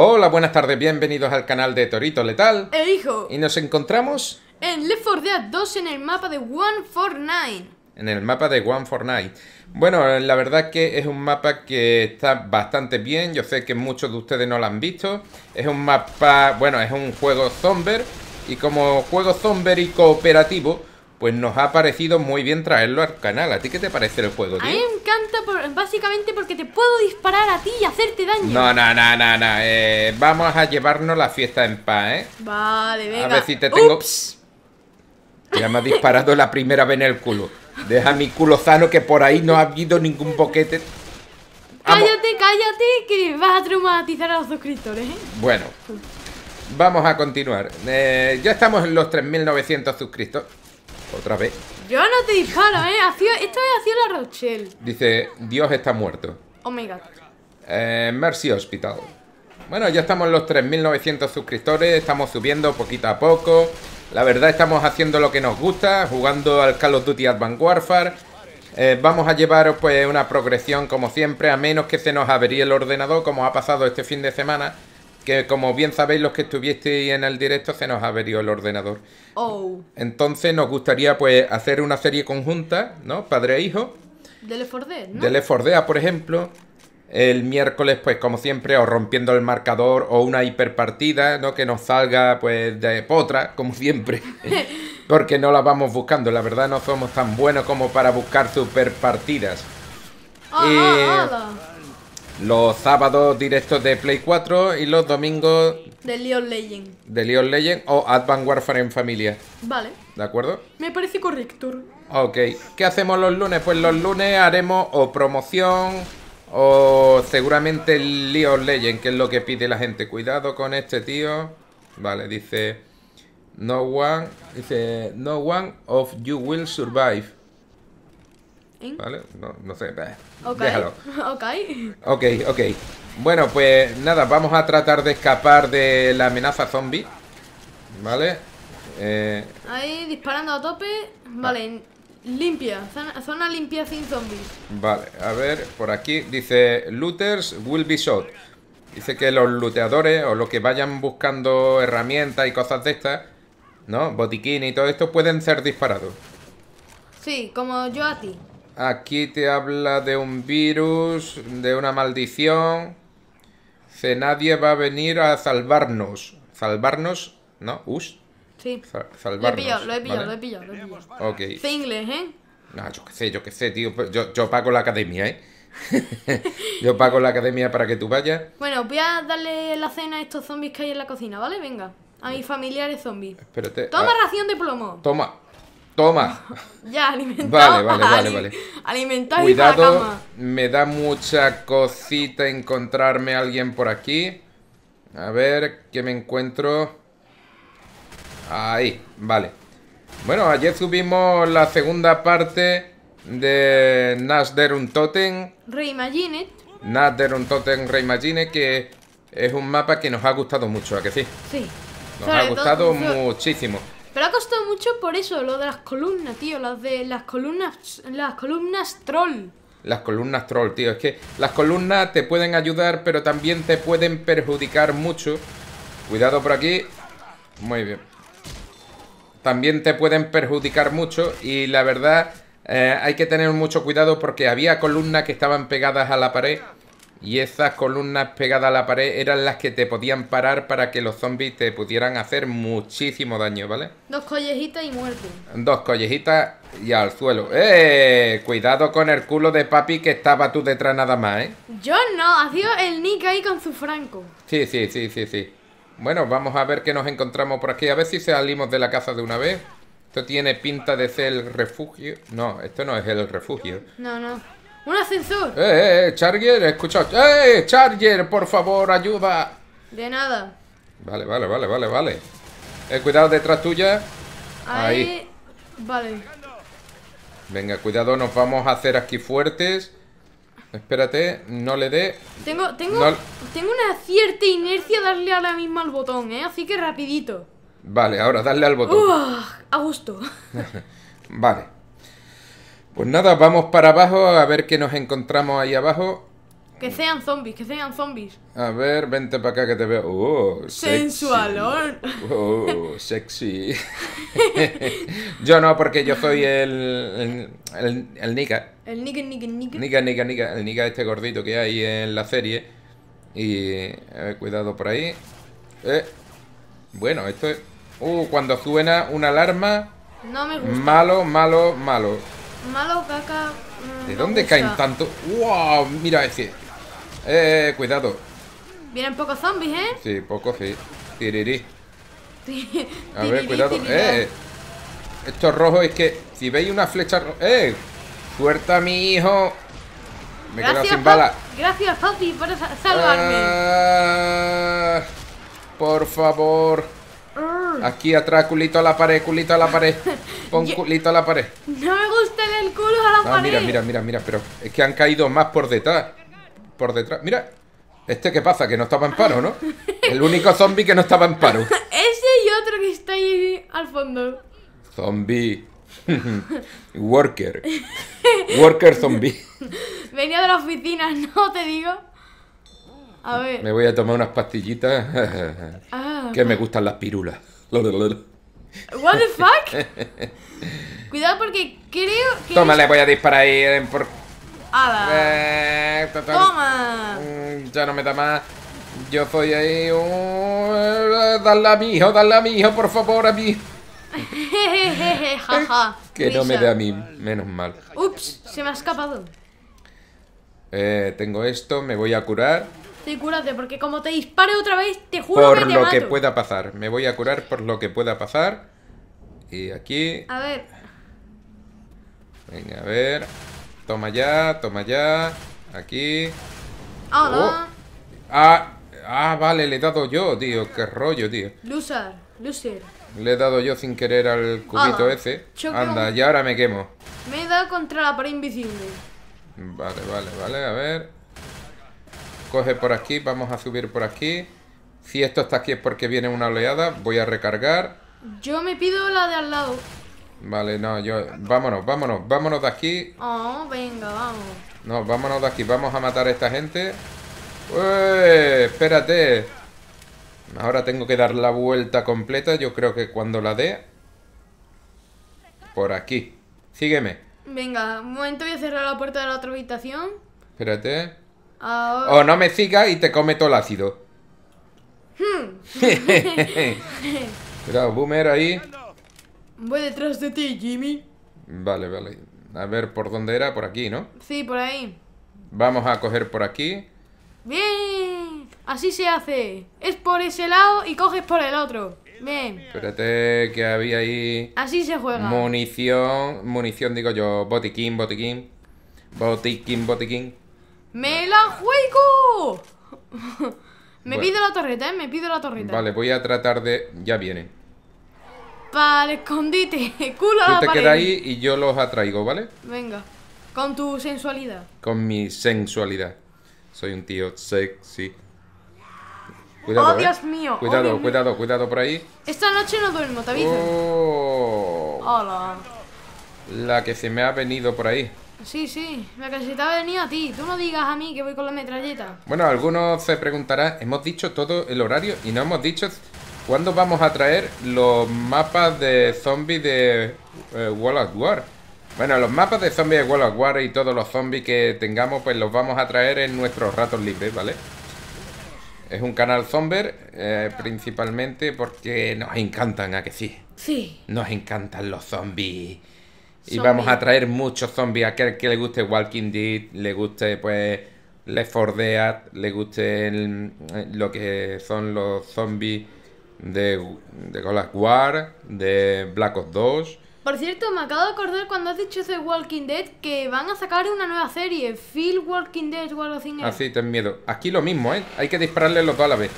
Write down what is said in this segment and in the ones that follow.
Hola, buenas tardes, bienvenidos al canal de Torito Letal. E hijo. Y nos encontramos en Left 4 Dead 2 en el mapa de One 149. En el mapa de One Fortnite. Bueno, eh, la verdad que es un mapa que está bastante bien. Yo sé que muchos de ustedes no lo han visto. Es un mapa, bueno, es un juego zomber. Y como juego zomber y cooperativo, pues nos ha parecido muy bien traerlo al canal. ¿A ti qué te parece el juego, tío? A mí me encanta básicamente porque te puedo disparar a ti y hacerte daño. No, no, no, no, no. Eh, vamos a llevarnos la fiesta en paz, ¿eh? Vale, venga. A ver si te tengo... Ya me ha disparado la primera vez en el culo. Deja mi culo sano que por ahí no ha habido ningún boquete. Cállate, cállate, que vas a traumatizar a los suscriptores. ¿eh? Bueno, vamos a continuar. Eh, ya estamos en los 3.900 suscriptores. Otra vez. Yo no te disparo, eh. esto es hacia la Rochelle. Dice, Dios está muerto. Oh my god. Eh, Mercy Hospital. Bueno, ya estamos los 3.900 suscriptores. Estamos subiendo poquito a poco. La verdad, estamos haciendo lo que nos gusta. Jugando al Call of Duty Advanced Warfare. Eh, vamos a llevar pues una progresión como siempre. A menos que se nos averíe el ordenador, como ha pasado este fin de semana que como bien sabéis los que estuvisteis en el directo se nos ha averió el ordenador. Oh. Entonces nos gustaría pues hacer una serie conjunta, ¿no? Padre e hijo. De Fordea, ¿no? De Lefordea, por ejemplo. El miércoles, pues como siempre, o rompiendo el marcador o una hiperpartida, ¿no? Que nos salga pues de potra, como siempre. Porque no la vamos buscando, la verdad no somos tan buenos como para buscar superpartidas. partidas. Ah, los sábados directos de Play 4 y los domingos... De Leon Legend. De Leon Legend o Advanced Warfare en familia. Vale. ¿De acuerdo? Me parece correcto. Ok. ¿Qué hacemos los lunes? Pues los lunes haremos o promoción o seguramente el Leon Legend, que es lo que pide la gente. Cuidado con este tío. Vale, dice... No one... Dice... No one of you will survive. ¿Vale? No, no sé. Déjalo. Ok. Ok, Bueno, pues nada, vamos a tratar de escapar de la amenaza zombie. ¿Vale? Eh, Ahí disparando a tope. Vale, ah. limpia. Zona, limpia sin zombies. Vale, a ver, por aquí dice looters will be shot. Dice que los looteadores o los que vayan buscando herramientas y cosas de estas, ¿no? Botiquín y todo esto pueden ser disparados. Sí, como yo a ti. Aquí te habla de un virus, de una maldición. Que nadie va a venir a salvarnos. ¿Salvarnos? ¿No? ¿Us? Sí. salvarnos. Lo he pillado, lo he pillado, lo ¿eh? No, yo qué sé, yo qué sé, tío. Pues yo, pago la academia, ¿eh? yo pago la academia para que tú vayas. Bueno, voy a darle la cena a estos zombies que hay en la cocina, ¿vale? Venga. A mis familiares zombies. Espérate. Toma ración de plomo. Toma. Toma. Ya, alimentado. Vale, vale, vale, vale. Cuidado, me da mucha cosita encontrarme a alguien por aquí. A ver, ¿qué me encuentro? Ahí, vale. Bueno, ayer subimos la segunda parte de Nasder un Totem. Reimagine, un Reimagine, que es un mapa que nos ha gustado mucho, ¿a que sí? Sí. Nos ha gustado muchísimo. Pero ha costado mucho por eso, lo de las columnas, tío. Las de las columnas. Las columnas troll. Las columnas troll, tío. Es que las columnas te pueden ayudar, pero también te pueden perjudicar mucho. Cuidado por aquí. Muy bien. También te pueden perjudicar mucho. Y la verdad, eh, hay que tener mucho cuidado porque había columnas que estaban pegadas a la pared y esas columnas pegadas a la pared eran las que te podían parar para que los zombies te pudieran hacer muchísimo daño, ¿vale? Dos collejitas y muerte. Dos collejitas y al suelo. ¡Eh! Cuidado con el culo de papi que estaba tú detrás nada más, ¿eh? Yo no, ha sido el Nick ahí con su franco. Sí, sí, sí, sí, sí. Bueno, vamos a ver qué nos encontramos por aquí. A ver si salimos de la casa de una vez. Esto tiene pinta de ser el refugio. No, esto no es el refugio. No, no. ¡Un ascensor! Eh, ¡Eh, eh, Charger! Escucha. ¡Eh, Charger! Por favor, ayuda. De nada. Vale, vale, vale, vale, vale. Eh, cuidado detrás tuya. Ahí. Vale. Venga, cuidado, nos vamos a hacer aquí fuertes. Espérate, no le dé. Tengo, tengo, tengo una cierta inercia darle a la misma al botón, ¿eh? Así que rapidito. Vale, ahora dale al botón. Uf, a gusto. vale. Pues nada, vamos para abajo a ver qué nos encontramos ahí abajo. Que sean zombies, que sean zombies. A ver, vente para acá que te veo. Oh, Sensualón. Oh, sexy. yo no, porque yo soy el. El, el, el Nika. El Nika, Nika, Nika. Nika, Nika, Nika. El Nika, este gordito que hay en la serie. Y. A ver, cuidado por ahí. Eh. Bueno, esto es. Uh, cuando suena una alarma. No me gusta. Malo, malo, malo. Malo, caca... Mm, ¿De dónde caen tanto? ¡Wow! Mira ese. Eh, cuidado. Vienen pocos zombies, ¿eh? Sí, pocos, sí. Tiriri. A ver, cuidado. Eh, ¡Eh! Esto rojo es que si veis una flecha roja... ¡Eh! ¡Suelta mi hijo! Me quedo sin bala. Gracias, Papi, por salvarme. Ah, por favor. Mm. Aquí atrás, culito a la pared, culito a la pared. Pon culito a la pared. No ajusten el culo a la ah, Mira, mira, mira, mira, pero es que han caído más por detrás. Por detrás. Mira, este ¿qué pasa, que no estaba en paro, ¿no? El único zombie que no estaba en paro. Ese y otro que está ahí al fondo. Zombie. Worker. Worker zombie. Venía de la oficina, no te digo. A ver. Me voy a tomar unas pastillitas. Ah. Que me gustan las pirulas. What the fuck? Cuidado porque Creo que. Toma, voy a disparar ahí eh, por. Ah, eh, ¡Toma! Mm, ya no me da más. Yo soy ahí. Uh, eh, dale a mi hijo, dale a mi hijo, por favor, a mí. que no me dé a mí, menos mal. Ups, se me ha escapado. tengo esto, me voy a curar. Sí, cúrate, porque como te dispare otra vez, te juro por que te lo que pueda pasar. Me voy a curar por lo que pueda pasar. Y aquí. A ver. Venga, a ver. Toma ya, toma ya. Aquí. Oh. Ah, ah, vale, le he dado yo, tío. Qué rollo, tío. Loser, loser. Le he dado yo sin querer al cubito ese. Anda, ya y ahora me quemo. Me he dado contra la pared invisible. Vale, vale, vale, a ver. Coge por aquí, vamos a subir por aquí. Si esto está aquí es porque viene una oleada, voy a recargar. Yo me pido la de al lado. Vale, no, yo... Vámonos, vámonos, vámonos de aquí. Oh, venga, vamos. No, vámonos de aquí. Vamos a matar a esta gente. Eh, Espérate. Ahora tengo que dar la vuelta completa. Yo creo que cuando la dé... Por aquí. Sígueme. Venga, un momento voy a cerrar la puerta de la otra habitación. Espérate. O oh, no me sigas y te come todo el ácido. Hmm. Cuidado, Boomer ahí. Voy detrás de ti, Jimmy. Vale, vale. A ver por dónde era, por aquí, ¿no? Sí, por ahí. Vamos a coger por aquí. Bien, así se hace. Es por ese lado y coges por el otro. Bien. Espérate que había ahí... Así se juega. Munición, munición digo yo, botiquín, botiquín. Botiquín, botiquín. ¡Me la juego! me pido la torreta, ¿eh? Me pido la torreta. Vale, voy a tratar de... Ya viene para el escondite. Culo a te ahí y yo los atraigo, ¿vale? Venga. Con tu sensualidad. Con mi sensualidad. Soy un tío sexy. Cuidado, oh, ¿eh? Dios mío. Oh, cuidado, cuidado, cuidado por ahí. Esta noche no duermo, te aviso. Oh. Hola. La que se me ha venido por ahí. Sí, sí, la que se te ha venido a ti. Tú no digas a mí que voy con la metralleta. Bueno, algunos se preguntarán, hemos dicho todo el horario y no hemos dicho ¿Cuándo vamos a traer los mapas de zombies de eh, Wall of War? Bueno, los mapas de zombies de Wall of War y todos los zombies que tengamos, pues los vamos a traer en nuestros ratos libres, ¿vale? Es un canal zomber, eh, principalmente porque nos encantan, ¿a que sí? Sí. Nos encantan los zombies. Y vamos a traer muchos zombies. A aquel que le guste Walking Dead, le guste, pues, Left 4 Dead, le guste lo que son los zombies de, de War, de Black Ops 2. Por cierto, me acabo de acordar cuando has dicho ese Walking Dead que van a sacar una nueva serie, Feel Walking Dead o algo así. Así, ah, ten miedo. Aquí lo mismo, ¿eh? Hay que dispararle los dos a la vez.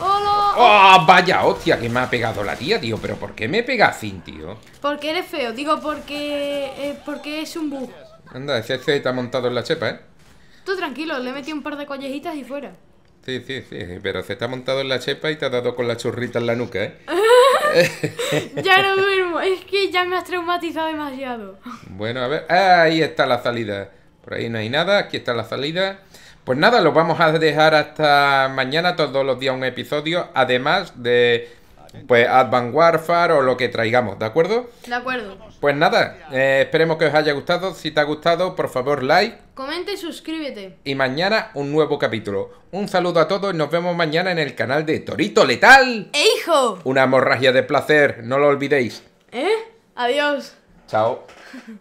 ¡Hola! ¡Oh, vaya hostia! Que me ha pegado la tía, tío. ¿Pero por qué me pega así, tío? Porque eres feo. Digo, porque, eh, porque es un bug. Anda, ese te ha montado en la chepa, ¿eh? Tú tranquilo, le metí un par de collejitas y fuera. Sí, sí, sí, pero se te ha montado en la chepa y te ha dado con la churrita en la nuca, ¿eh? ya no duermo, es que ya me has traumatizado demasiado. Bueno, a ver, ahí está la salida. Por ahí no hay nada, aquí está la salida. Pues nada, lo vamos a dejar hasta mañana, todos los días un episodio, además de pues Advan Warfare o lo que traigamos, ¿de acuerdo? De acuerdo. Pues nada, eh, esperemos que os haya gustado. Si te ha gustado, por favor, like. Comenta y suscríbete. Y mañana un nuevo capítulo. Un saludo a todos y nos vemos mañana en el canal de Torito Letal. ¡E hijo! Una hemorragia de placer, no lo olvidéis. ¿Eh? Adiós. Chao.